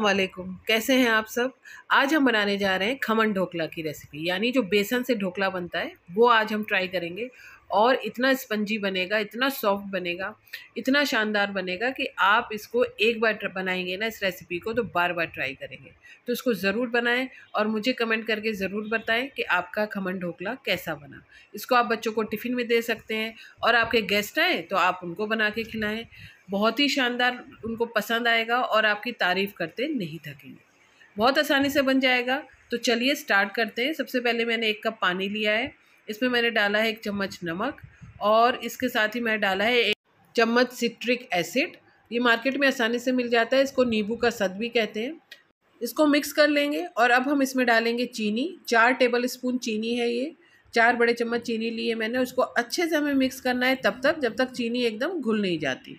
वालेकुम कैसे हैं आप सब आज हम बनाने जा रहे हैं खमन ढोकला की रेसिपी यानी जो बेसन से ढोकला बनता है वो आज हम ट्राई करेंगे और इतना स्पंजी बनेगा इतना सॉफ्ट बनेगा इतना शानदार बनेगा कि आप इसको एक बार बनाएंगे ना इस रेसिपी को तो बार बार ट्राई करेंगे तो इसको ज़रूर बनाएं और मुझे कमेंट करके ज़रूर बताएं कि आपका खमन ढोकला कैसा बना इसको आप बच्चों को टिफ़िन में दे सकते हैं और आपके गेस्ट आएँ तो आप उनको बना के खिलाएँ बहुत ही शानदार उनको पसंद आएगा और आपकी तारीफ़ करते नहीं थकेंगे बहुत आसानी से बन जाएगा तो चलिए स्टार्ट करते हैं सबसे पहले मैंने एक कप पानी लिया है इसमें मैंने डाला है एक चम्मच नमक और इसके साथ ही मैंने डाला है एक चम्मच सिट्रिक एसिड ये मार्केट में आसानी से मिल जाता है इसको नींबू का सद भी कहते हैं इसको मिक्स कर लेंगे और अब हम इसमें डालेंगे चीनी चार टेबल स्पून चीनी है ये चार बड़े चम्मच चीनी लिए मैंने उसको अच्छे से हमें मिक्स करना है तब तक जब तक चीनी एकदम घुल नहीं जाती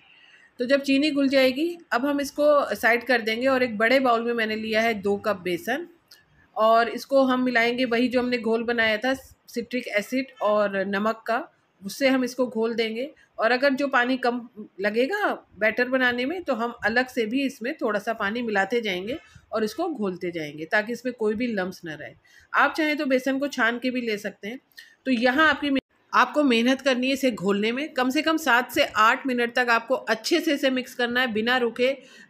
तो जब चीनी घुल जाएगी अब हम इसको साइड कर देंगे और एक बड़े बाउल में मैंने लिया है दो कप बेसन और इसको हम मिलाएंगे वही जो हमने घोल बनाया था सिट्रिक एसिड और नमक का उससे हम इसको घोल देंगे और अगर जो पानी कम लगेगा बैटर बनाने में तो हम अलग से भी इसमें थोड़ा सा पानी मिलाते जाएंगे और इसको घोलते जाएंगे ताकि इसमें कोई भी लम्ब ना रहे आप चाहें तो बेसन को छान के भी ले सकते हैं तो यहाँ आपकी आपको मेहनत करनी है इसे घोलने में कम से कम सात से आठ मिनट तक आपको अच्छे से इसे मिक्स करना है बिना रुके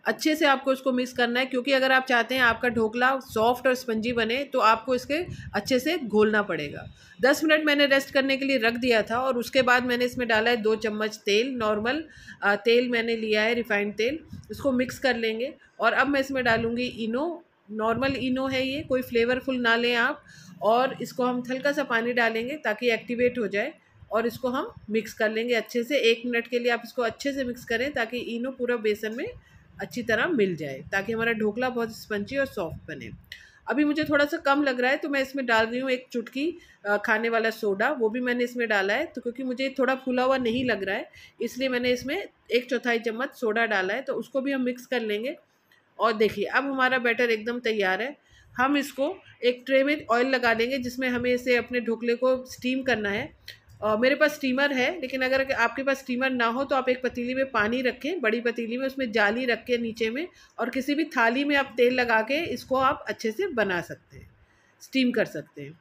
अच्छे से आपको इसको मिक्स करना है क्योंकि अगर आप चाहते हैं आपका ढोकला सॉफ्ट और स्पंजी बने तो आपको इसके अच्छे से घोलना पड़ेगा दस मिनट मैंने रेस्ट करने के लिए रख दिया था और उसके बाद मैंने इसमें डाला है दो चम्मच तेल नॉर्मल तेल मैंने लिया है रिफाइंड तेल इसको मिक्स कर लेंगे और अब मैं इसमें डालूँगी इनो नॉर्मल इनो है ये कोई फ्लेवरफुल ना लें आप और इसको हम हल्का सा पानी डालेंगे ताकि एक्टिवेट हो जाए और इसको हम मिक्स कर लेंगे अच्छे से एक मिनट के लिए आप इसको अच्छे से मिक्स करें ताकि इनो पूरा बेसन में अच्छी तरह मिल जाए ताकि हमारा ढोकला बहुत स्पंची और सॉफ्ट बने अभी मुझे थोड़ा सा कम लग रहा है तो मैं इसमें डाल रही हूँ एक चुटकी खाने वाला सोडा वो भी मैंने इसमें डाला है तो क्योंकि मुझे थोड़ा फूला हुआ नहीं लग रहा है इसलिए मैंने इसमें एक चौथाई चम्मच सोडा डाला है तो उसको भी हम मिक्स कर लेंगे और देखिए अब हमारा बैटर एकदम तैयार है हम इसको एक ट्रे में ऑयल लगा देंगे जिसमें हमें इसे अपने ढोकले को स्टीम करना है और मेरे पास स्टीमर है लेकिन अगर आपके पास स्टीमर ना हो तो आप एक पतीली में पानी रखें बड़ी पतीली में उसमें जाली रख के नीचे में और किसी भी थाली में आप तेल लगा के इसको आप अच्छे से बना सकते हैं स्टीम कर सकते हैं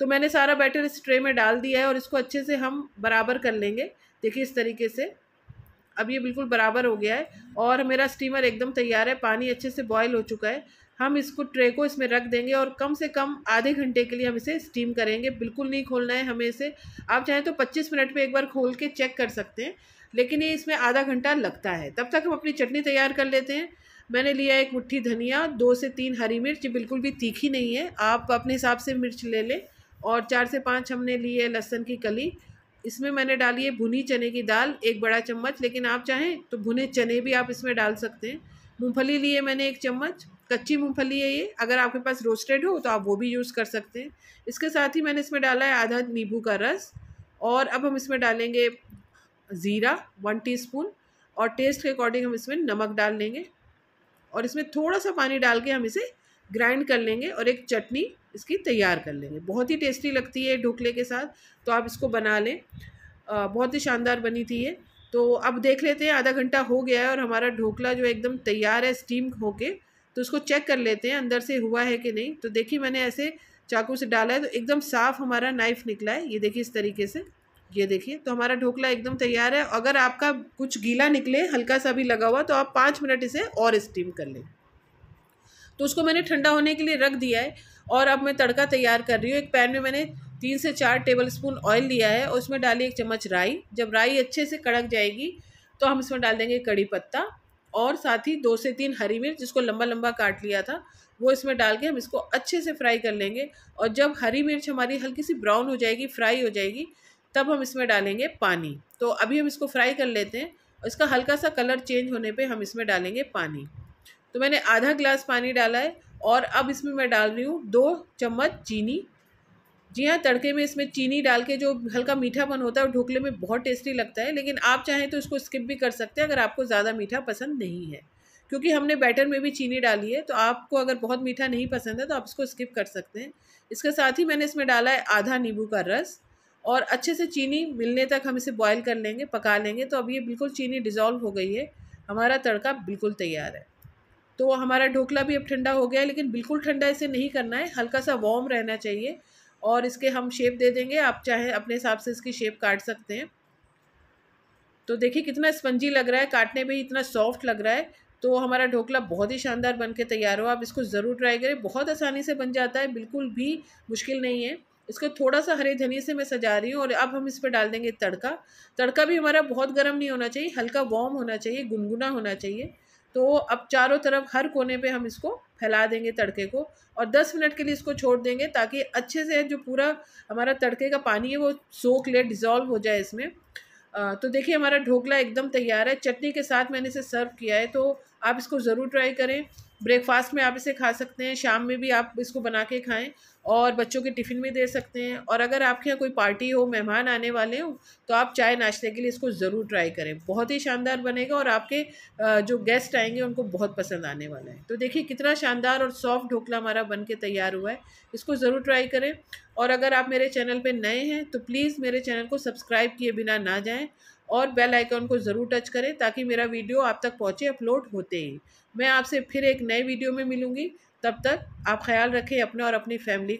तो मैंने सारा बैटर इस ट्रे में डाल दिया है और इसको अच्छे से हम बराबर कर लेंगे देखिए इस तरीके से अब ये बिल्कुल बराबर हो गया है और मेरा स्टीमर एकदम तैयार है पानी अच्छे से बॉयल हो चुका है हम इसको ट्रे को इसमें रख देंगे और कम से कम आधे घंटे के लिए हम इसे स्टीम करेंगे बिल्कुल नहीं खोलना है हमें इसे आप चाहें तो 25 मिनट में एक बार खोल के चेक कर सकते हैं लेकिन ये इसमें आधा घंटा लगता है तब तक हम अपनी चटनी तैयार कर लेते हैं मैंने लिया एक मुट्ठी धनिया दो से तीन हरी मिर्च बिल्कुल भी तीखी नहीं है आप अपने हिसाब से मिर्च ले लें और चार से पाँच हमने लिए लहसन की कली इसमें मैंने डाली है भुनी चने की दाल एक बड़ा चम्मच लेकिन आप चाहें तो भुने चने भी आप इसमें डाल सकते हैं मूँगफली लिए मैंने एक चम्मच कच्ची मूँगफली है ये अगर आपके पास रोस्टेड हो तो आप वो भी यूज़ कर सकते हैं इसके साथ ही मैंने इसमें डाला है आधा नींबू का रस और अब हम इसमें डालेंगे ज़ीरा वन टीस्पून और टेस्ट के अकॉर्डिंग हम इसमें नमक डाल लेंगे और इसमें थोड़ा सा पानी डाल के हम इसे ग्राइंड कर लेंगे और एक चटनी इसकी तैयार कर लेंगे बहुत ही टेस्टी लगती है ढोकले के साथ तो आप इसको बना लें आ, बहुत ही शानदार बनी थी ये तो अब देख लेते हैं आधा घंटा हो गया है और हमारा ढोकला जो एकदम तैयार है स्टीम होके तो उसको चेक कर लेते हैं अंदर से हुआ है कि नहीं तो देखिए मैंने ऐसे चाकू से डाला है तो एकदम साफ़ हमारा नाइफ़ निकला है ये देखिए इस तरीके से ये देखिए तो हमारा ढोकला एकदम तैयार है अगर आपका कुछ गीला निकले हल्का सा भी लगा हुआ तो आप पाँच मिनट इसे और स्टीम कर लें तो उसको मैंने ठंडा होने के लिए रख दिया है और अब मैं तड़का तैयार कर रही हूँ एक पैन में मैंने तीन से चार टेबल स्पून ऑयल लिया है और उसमें डाली एक चम्मच राई जब राई अच्छे से कड़क जाएगी तो हम इसमें डाल देंगे कड़ी पत्ता और साथ ही दो से तीन हरी मिर्च जिसको लंबा लंबा काट लिया था वो इसमें डाल के हम इसको अच्छे से फ्राई कर लेंगे और जब हरी मिर्च हमारी हल्की सी ब्राउन हो जाएगी फ्राई हो जाएगी तब हम इसमें डालेंगे पानी तो अभी हम इसको फ्राई कर लेते हैं इसका हल्का सा कलर चेंज होने पर हम इसमें डालेंगे पानी तो मैंने आधा गिलास पानी डाला है और अब इसमें मैं डाल रही हूँ दो चम्मच चीनी जी हाँ तड़के में इसमें चीनी डाल के जो हल्का मीठापन होता है वो ढोकले में बहुत टेस्टी लगता है लेकिन आप चाहें तो इसको स्किप भी कर सकते हैं अगर आपको ज़्यादा मीठा पसंद नहीं है क्योंकि हमने बैटर में भी चीनी डाली है तो आपको अगर बहुत मीठा नहीं पसंद है तो आप इसको स्किप कर सकते हैं इसके साथ ही मैंने इसमें डाला है आधा नींबू का रस और अच्छे से चीनी मिलने तक हम इसे बॉयल कर लेंगे पका लेंगे तो अब ये बिल्कुल चीनी डिज़ोल्व हो गई है हमारा तड़का बिल्कुल तैयार है तो हमारा ढोकला भी अब ठंडा हो गया है लेकिन बिल्कुल ठंडा इसे नहीं करना है हल्का सा वॉर्म रहना चाहिए और इसके हम शेप दे देंगे आप चाहे अपने हिसाब से इसकी शेप काट सकते हैं तो देखिए कितना स्पंजी लग रहा है काटने में इतना सॉफ्ट लग रहा है तो हमारा ढोकला बहुत ही शानदार बन के तैयार हो आप इसको ज़रूर ट्राई करें बहुत आसानी से बन जाता है बिल्कुल भी मुश्किल नहीं है इसको थोड़ा सा हरे धनिए से मैं सजा रही हूँ और अब हम इस पर डाल देंगे तड़का तड़का भी हमारा बहुत गर्म नहीं होना चाहिए हल्का वॉर्म होना चाहिए गुनगुना होना चाहिए तो अब चारों तरफ हर कोने पे हम इसको फैला देंगे तड़के को और 10 मिनट के लिए इसको छोड़ देंगे ताकि अच्छे से जो पूरा हमारा तड़के का पानी है वो सोख ले डिज़ोल्व हो जाए इसमें तो देखिए हमारा ढोकला एकदम तैयार है चटनी के साथ मैंने इसे सर्व किया है तो आप इसको ज़रूर ट्राई करें ब्रेकफास्ट में आप इसे खा सकते हैं शाम में भी आप इसको बना के खाएं और बच्चों के टिफ़िन में दे सकते हैं और अगर आपके यहाँ कोई पार्टी हो मेहमान आने वाले हो तो आप चाय नाश्ते के लिए इसको ज़रूर ट्राई करें बहुत ही शानदार बनेगा और आपके जो गेस्ट आएंगे उनको बहुत पसंद आने वाला है तो देखिए कितना शानदार और सॉफ्ट ढोकला हमारा बन के तैयार हुआ है इसको ज़रूर ट्राई करें और अगर आप मेरे चैनल पर नए हैं तो प्लीज़ मेरे चैनल को सब्सक्राइब किए बिना ना जाएँ और बेल आइकॉन को ज़रूर टच करें ताकि मेरा वीडियो आप तक पहुँचे अपलोड होते ही मैं आपसे फिर एक नए वीडियो में मिलूँगी तब तक आप ख्याल रखें अपना और अपनी फैमिली